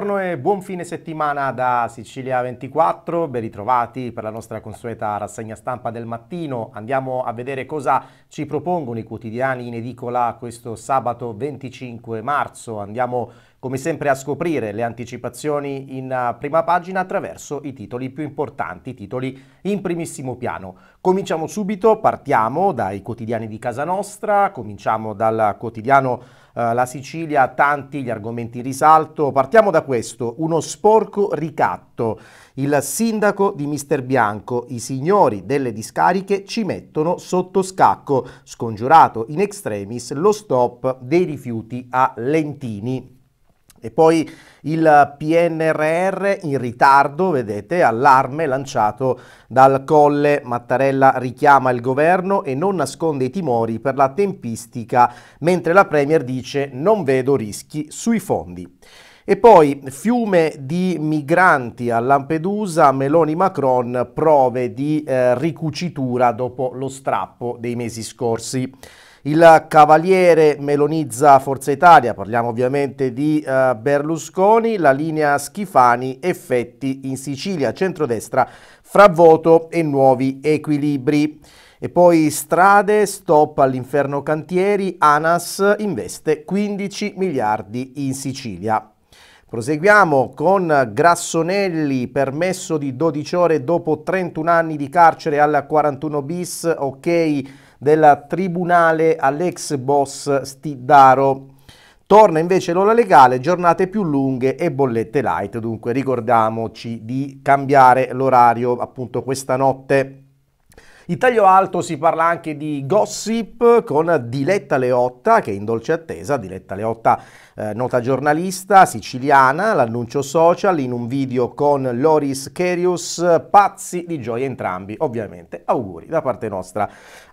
Buongiorno e buon fine settimana da Sicilia 24, ben ritrovati per la nostra consueta rassegna stampa del mattino. Andiamo a vedere cosa ci propongono i quotidiani in edicola questo sabato 25 marzo. Andiamo a come sempre a scoprire le anticipazioni in eh, prima pagina attraverso i titoli più importanti, i titoli in primissimo piano. Cominciamo subito, partiamo dai quotidiani di casa nostra, cominciamo dal quotidiano eh, La Sicilia, tanti gli argomenti in risalto. Partiamo da questo, uno sporco ricatto. Il sindaco di Mister Bianco, i signori delle discariche ci mettono sotto scacco, scongiurato in extremis lo stop dei rifiuti a Lentini. E poi il PNRR in ritardo, vedete, allarme lanciato dal Colle. Mattarella richiama il governo e non nasconde i timori per la tempistica, mentre la Premier dice non vedo rischi sui fondi. E poi fiume di migranti a Lampedusa, Meloni Macron prove di eh, ricucitura dopo lo strappo dei mesi scorsi. Il cavaliere melonizza Forza Italia, parliamo ovviamente di eh, Berlusconi, la linea Schifani, effetti in Sicilia, centrodestra, fra voto e nuovi equilibri. E poi strade, stop all'inferno cantieri, ANAS investe 15 miliardi in Sicilia. Proseguiamo con Grassonelli, permesso di 12 ore dopo 31 anni di carcere alla 41 bis, ok della tribunale all'ex boss Stiddaro. Torna invece l'ora legale, giornate più lunghe e bollette light, dunque ricordiamoci di cambiare l'orario appunto questa notte. In taglio alto si parla anche di gossip con Diletta Leotta, che è in dolce attesa. Diletta Leotta, eh, nota giornalista siciliana, l'annuncio social in un video con Loris Kerius, pazzi di gioia entrambi. Ovviamente auguri da parte nostra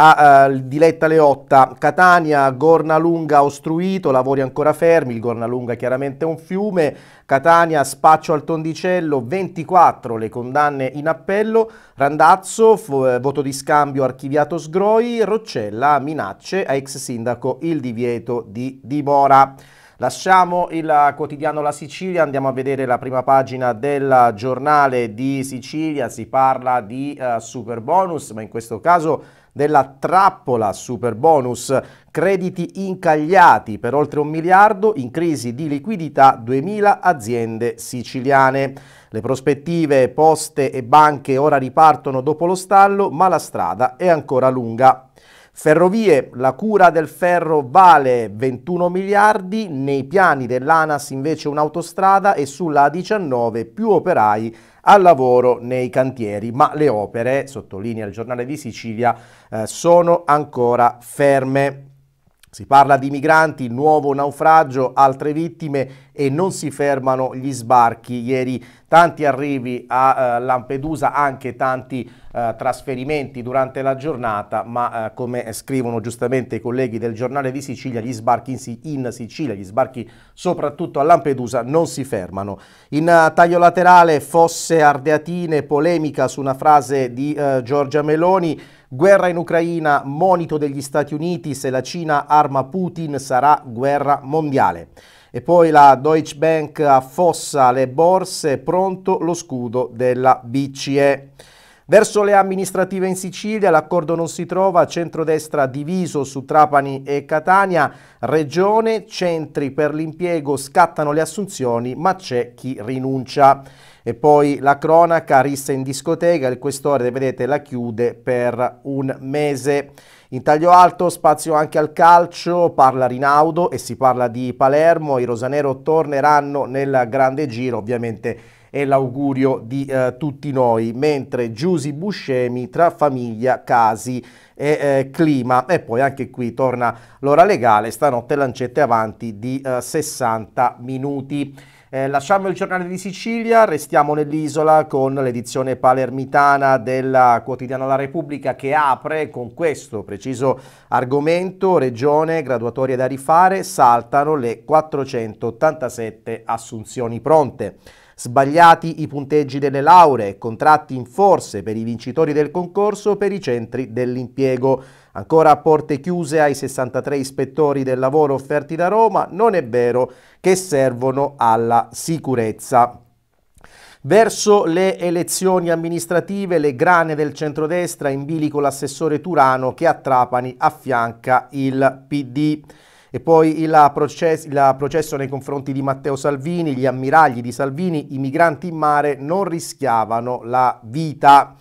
a eh, Diletta Leotta, Catania, Gornalunga ostruito, lavori ancora fermi, il Gornalunga chiaramente è un fiume, Catania, Spaccio al Tondicello, 24 le condanne in appello, Randazzo, eh, voto di scambio archiviato Sgroi, Roccella, minacce a ex sindaco, il divieto di dimora. Lasciamo il quotidiano La Sicilia, andiamo a vedere la prima pagina del giornale di Sicilia, si parla di uh, eh, super bonus, ma in questo caso della trappola super bonus, crediti incagliati per oltre un miliardo in crisi di liquidità 2000 aziende siciliane. Le prospettive poste e banche ora ripartono dopo lo stallo, ma la strada è ancora lunga. Ferrovie, la cura del ferro vale 21 miliardi, nei piani dell'ANAS invece un'autostrada e sulla a 19 più operai al lavoro nei cantieri, ma le opere, sottolinea il giornale di Sicilia, eh, sono ancora ferme. Si parla di migranti, nuovo naufragio, altre vittime e non si fermano gli sbarchi. Ieri tanti arrivi a eh, Lampedusa, anche tanti eh, trasferimenti durante la giornata, ma eh, come scrivono giustamente i colleghi del giornale di Sicilia, gli sbarchi in, Sicilia, gli sbarchi soprattutto a Lampedusa non si fermano. In eh, taglio laterale fosse ardeatine, polemica su una frase di eh, Giorgia Meloni, Guerra in Ucraina, monito degli Stati Uniti, se la Cina arma Putin sarà guerra mondiale. E poi la Deutsche Bank affossa le borse, pronto lo scudo della BCE. Verso le amministrative in Sicilia l'accordo non si trova, centrodestra diviso su Trapani e Catania, regione, centri per l'impiego, scattano le assunzioni ma c'è chi rinuncia. E poi la cronaca, rissa in discoteca, il questore, vedete, la chiude per un mese. In taglio alto, spazio anche al calcio, parla Rinaudo e si parla di Palermo, i Rosanero torneranno nel grande giro, ovviamente è l'augurio di eh, tutti noi, mentre Giusi Buscemi tra famiglia, casi e eh, clima. E poi anche qui torna l'ora legale, stanotte lancette avanti di eh, 60 minuti. Eh, lasciamo il giornale di Sicilia, restiamo nell'isola con l'edizione palermitana del quotidiano La Repubblica che apre con questo preciso argomento, regione, graduatorie da rifare, saltano le 487 assunzioni pronte sbagliati i punteggi delle lauree, contratti in forze per i vincitori del concorso per i centri dell'impiego. Ancora a porte chiuse ai 63 ispettori del lavoro offerti da Roma, non è vero che servono alla sicurezza. Verso le elezioni amministrative, le grane del centrodestra in bilico l'assessore Turano che a Trapani affianca il PD. E poi il processo, il processo nei confronti di Matteo Salvini, gli ammiragli di Salvini, i migranti in mare non rischiavano la vita.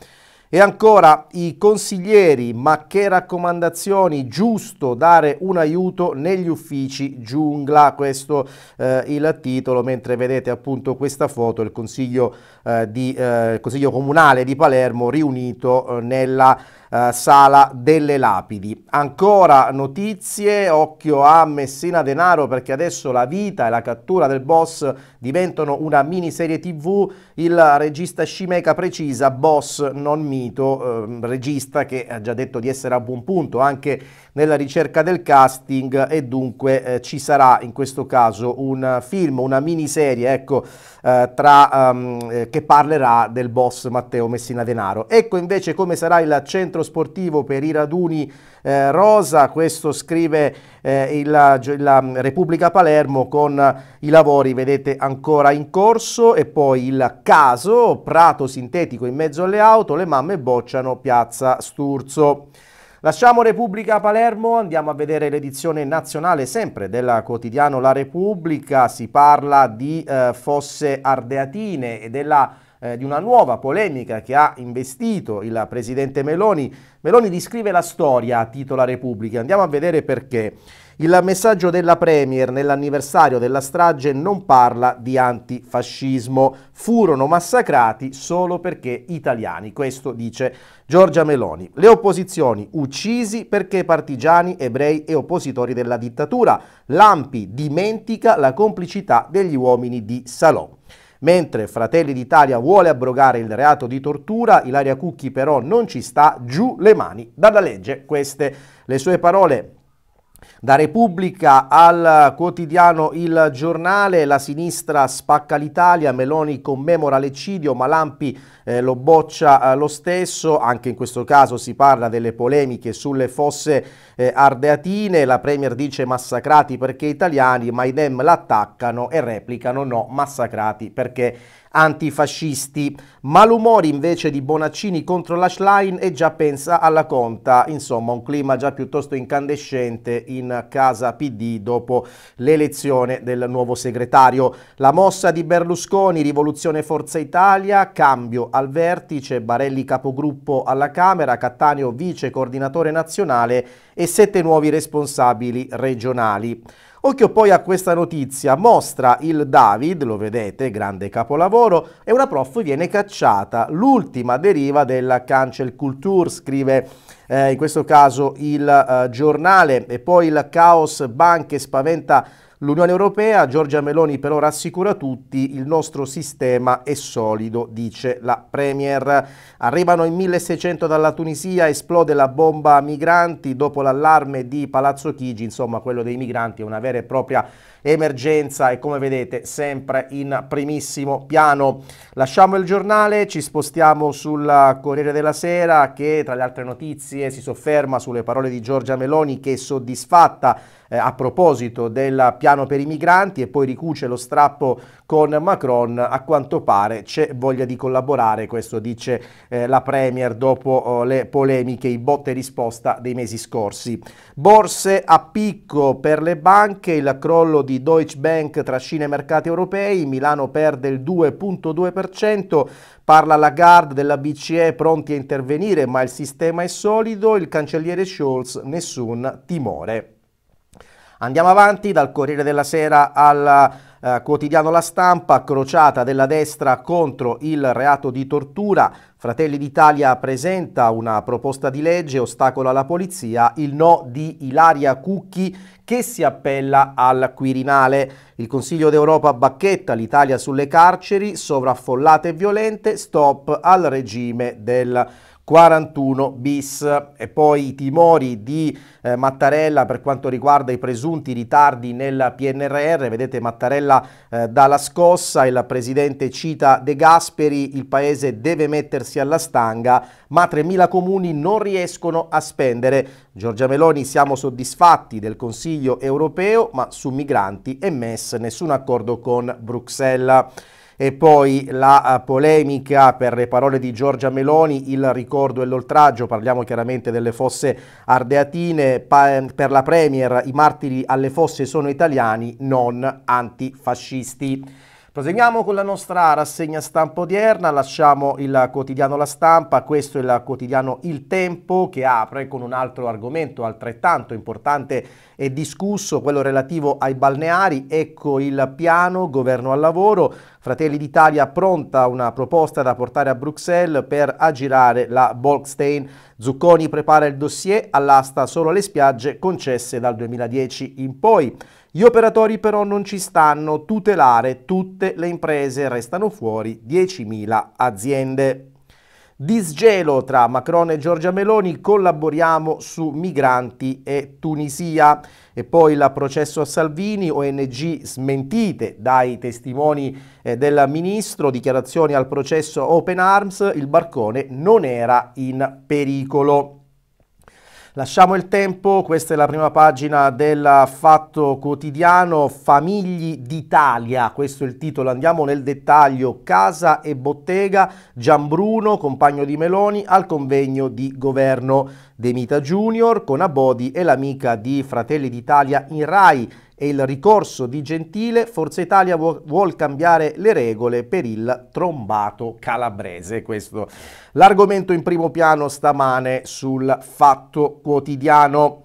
E ancora i consiglieri, ma che raccomandazioni, giusto dare un aiuto negli uffici giungla, questo eh, il titolo, mentre vedete appunto questa foto, il consiglio, eh, di, eh, consiglio comunale di Palermo riunito eh, nella eh, Sala delle Lapidi. Ancora notizie, occhio a Messina Denaro perché adesso la vita e la cattura del boss diventano una miniserie tv, il regista Scimeca precisa, boss non mito, eh, regista che ha già detto di essere a buon punto anche nella ricerca del casting e dunque eh, ci sarà in questo caso un film, una miniserie ecco, eh, tra, um, che parlerà del boss Matteo Messina Denaro. Ecco invece come sarà il centro sportivo per i raduni eh, rosa, questo scrive eh, il, la Repubblica Palermo con i lavori, vedete, ancora in corso e poi il caso, prato sintetico in mezzo alle auto, le mamme bocciano piazza Sturzo. Lasciamo Repubblica Palermo, andiamo a vedere l'edizione nazionale sempre del quotidiano La Repubblica, si parla di eh, fosse ardeatine e della eh, di una nuova polemica che ha investito il presidente Meloni. Meloni descrive la storia, a titola Repubblica. Andiamo a vedere perché. Il messaggio della Premier nell'anniversario della strage non parla di antifascismo. Furono massacrati solo perché italiani, questo dice Giorgia Meloni. Le opposizioni uccisi perché partigiani, ebrei e oppositori della dittatura. Lampi dimentica la complicità degli uomini di Salò. Mentre Fratelli d'Italia vuole abrogare il reato di tortura, Ilaria Cucchi però non ci sta giù le mani dalla legge. Queste le sue parole da Repubblica al quotidiano Il Giornale, la sinistra spacca l'Italia, Meloni commemora l'eccidio, Malampi eh, lo boccia eh, lo stesso, anche in questo caso si parla delle polemiche sulle fosse eh, ardeatine, la Premier dice massacrati perché italiani, ma i Dem l'attaccano e replicano no, massacrati perché antifascisti. Malumori invece di Bonaccini contro la Schlein e già pensa alla conta, insomma un clima già piuttosto incandescente in casa PD dopo l'elezione del nuovo segretario. La mossa di Berlusconi, rivoluzione Forza Italia, cambio al vertice, Barelli capogruppo alla Camera, Cattaneo vice coordinatore nazionale e sette nuovi responsabili regionali. Occhio poi a questa notizia, mostra il David, lo vedete, grande capolavoro, e una prof viene cacciata, l'ultima deriva della cancel culture, scrive eh, in questo caso il eh, giornale e poi il caos banche spaventa L'Unione Europea, Giorgia Meloni però rassicura tutti, il nostro sistema è solido, dice la Premier. Arrivano in 1600 dalla Tunisia, esplode la bomba migranti dopo l'allarme di Palazzo Chigi, insomma quello dei migranti è una vera e propria emergenza e come vedete sempre in primissimo piano. Lasciamo il giornale, ci spostiamo sul Corriere della Sera che tra le altre notizie si sofferma sulle parole di Giorgia Meloni che è soddisfatta eh, a proposito del piano per i migranti e poi ricuce lo strappo con Macron, a quanto pare c'è voglia di collaborare, questo dice eh, la Premier dopo oh, le polemiche, i botte e risposta dei mesi scorsi. Borse a picco per le banche, il crollo di Deutsche Bank trascina i mercati europei, Milano perde il 2.2%, parla la Lagarde della BCE pronti a intervenire ma il sistema è solido, il cancelliere Scholz nessun timore. Andiamo avanti dal Corriere della Sera al eh, quotidiano La Stampa, crociata della destra contro il reato di tortura. Fratelli d'Italia presenta una proposta di legge, ostacola alla polizia, il no di Ilaria Cucchi che si appella al Quirinale. Il Consiglio d'Europa bacchetta l'Italia sulle carceri, sovraffollate e violente, stop al regime del 41 bis e poi i timori di eh, Mattarella per quanto riguarda i presunti ritardi nel PNRR, vedete Mattarella eh, dà la scossa, il presidente cita De Gasperi, il paese deve mettersi alla stanga, ma 3.000 comuni non riescono a spendere. Giorgia Meloni siamo soddisfatti del Consiglio europeo, ma su migranti e MES nessun accordo con Bruxelles e poi la eh, polemica per le parole di Giorgia Meloni, il ricordo e l'oltraggio, parliamo chiaramente delle fosse ardeatine, ehm, per la Premier i martiri alle fosse sono italiani, non antifascisti. Proseguiamo con la nostra rassegna stampa odierna, lasciamo il quotidiano La Stampa, questo è il quotidiano Il Tempo che apre con un altro argomento altrettanto importante e discusso, quello relativo ai balneari, ecco il piano, governo al lavoro, Fratelli d'Italia pronta una proposta da portare a Bruxelles per aggirare la Bolkstein, Zucconi prepara il dossier all'asta solo le spiagge concesse dal 2010 in poi. Gli operatori però non ci stanno, tutelare tutte le imprese, restano fuori 10.000 aziende. Disgelo tra Macron e Giorgia Meloni, collaboriamo su migranti e Tunisia. E poi il processo a Salvini, ONG smentite dai testimoni eh, del ministro, dichiarazioni al processo Open Arms, il barcone non era in pericolo. Lasciamo il tempo, questa è la prima pagina del Fatto Quotidiano, Famigli d'Italia, questo è il titolo, andiamo nel dettaglio, casa e bottega, Gianbruno, compagno di Meloni, al convegno di governo. Demita Junior con Abodi e l'amica di Fratelli d'Italia in Rai e il ricorso di Gentile, Forza Italia vuol, vuol cambiare le regole per il trombato calabrese. Questo l'argomento in primo piano stamane sul Fatto Quotidiano.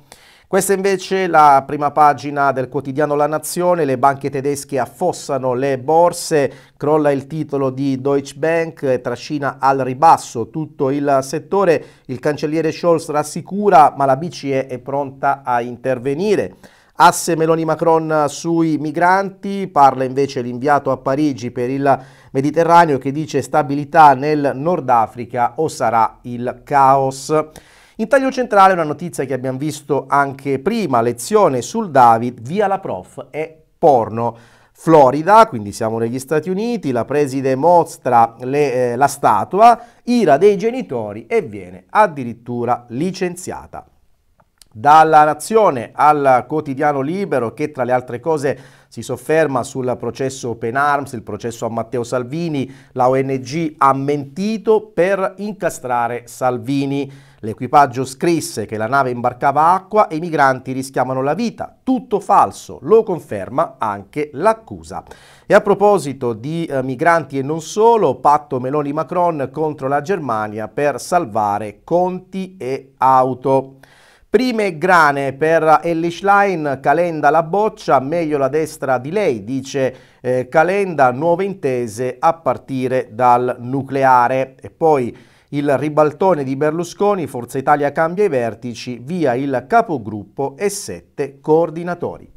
Questa invece è la prima pagina del quotidiano La Nazione, le banche tedesche affossano le borse, crolla il titolo di Deutsche Bank e trascina al ribasso tutto il settore, il cancelliere Scholz rassicura ma la BCE è pronta a intervenire. Asse Meloni-Macron sui migranti, parla invece l'inviato a Parigi per il Mediterraneo che dice stabilità nel Nord Africa o sarà il caos. In taglio centrale una notizia che abbiamo visto anche prima, lezione sul David, via la prof e porno. Florida, quindi siamo negli Stati Uniti, la preside mostra le, eh, la statua, ira dei genitori e viene addirittura licenziata. Dalla Nazione al quotidiano libero che tra le altre cose si sofferma sul processo Open Arms, il processo a Matteo Salvini, la ONG ha mentito per incastrare Salvini. L'equipaggio scrisse che la nave imbarcava acqua e i migranti rischiavano la vita. Tutto falso, lo conferma anche l'accusa. E a proposito di eh, migranti e non solo, patto Meloni-Macron contro la Germania per salvare conti e auto. Prime grane per Ellis Line, Calenda la boccia, meglio la destra di lei, dice eh, Calenda, nuove intese a partire dal nucleare. E poi il ribaltone di Berlusconi, Forza Italia cambia i vertici, via il capogruppo e sette coordinatori.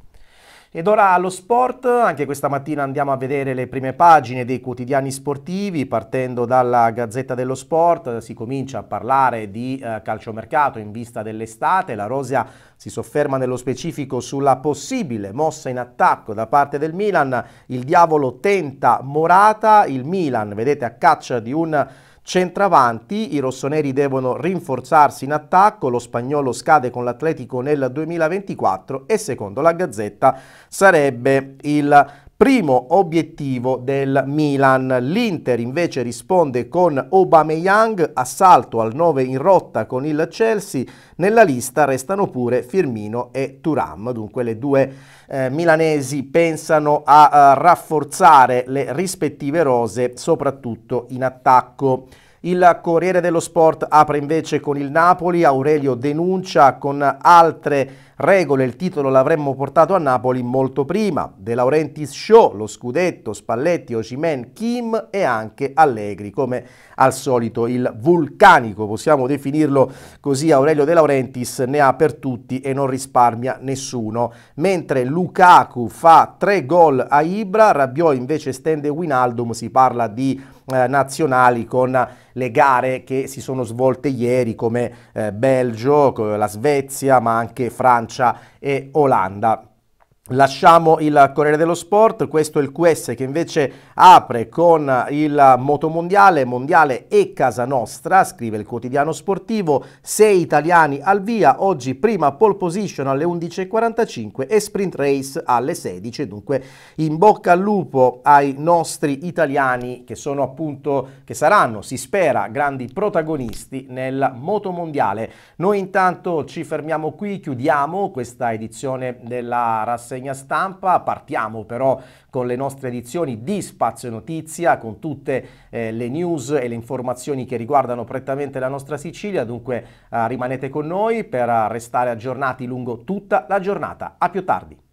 Ed ora allo sport, anche questa mattina andiamo a vedere le prime pagine dei quotidiani sportivi, partendo dalla Gazzetta dello Sport, si comincia a parlare di eh, calciomercato in vista dell'estate, la Rosia si sofferma nello specifico sulla possibile mossa in attacco da parte del Milan, il diavolo tenta Morata, il Milan, vedete, a caccia di un Centravanti, i rossoneri devono rinforzarsi in attacco, lo spagnolo scade con l'Atletico nel 2024 e secondo la Gazzetta sarebbe il primo obiettivo del Milan. L'Inter invece risponde con Aubameyang, assalto al 9 in rotta con il Chelsea. Nella lista restano pure Firmino e Turam. Dunque le due eh, milanesi pensano a, a eh, rafforzare le rispettive rose, soprattutto in attacco. Il Corriere dello Sport apre invece con il Napoli, Aurelio denuncia con altre regole, il titolo l'avremmo portato a Napoli molto prima, De Laurentiis Show, lo scudetto, Spalletti, Ocimen, Kim e anche Allegri, come al solito il vulcanico, possiamo definirlo così, Aurelio De Laurentiis ne ha per tutti e non risparmia nessuno, mentre Lukaku fa tre gol a Ibra, Rabiot invece stende Winaldum, si parla di eh, nazionali con le gare che si sono svolte ieri come eh, Belgio, la Svezia, ma anche Francia e Olanda. Lasciamo il Corriere dello Sport, questo è il QS che invece apre con il motomondiale, mondiale e casa nostra, scrive il quotidiano sportivo, sei italiani al via, oggi prima pole position alle 11.45 e sprint race alle 16, dunque in bocca al lupo ai nostri italiani che sono appunto, che saranno, si spera, grandi protagonisti nel motomondiale. Noi intanto ci fermiamo qui, chiudiamo questa edizione della rassegna rassegna stampa, partiamo però con le nostre edizioni di Spazio Notizia, con tutte eh, le news e le informazioni che riguardano prettamente la nostra Sicilia, dunque eh, rimanete con noi per restare aggiornati lungo tutta la giornata. A più tardi.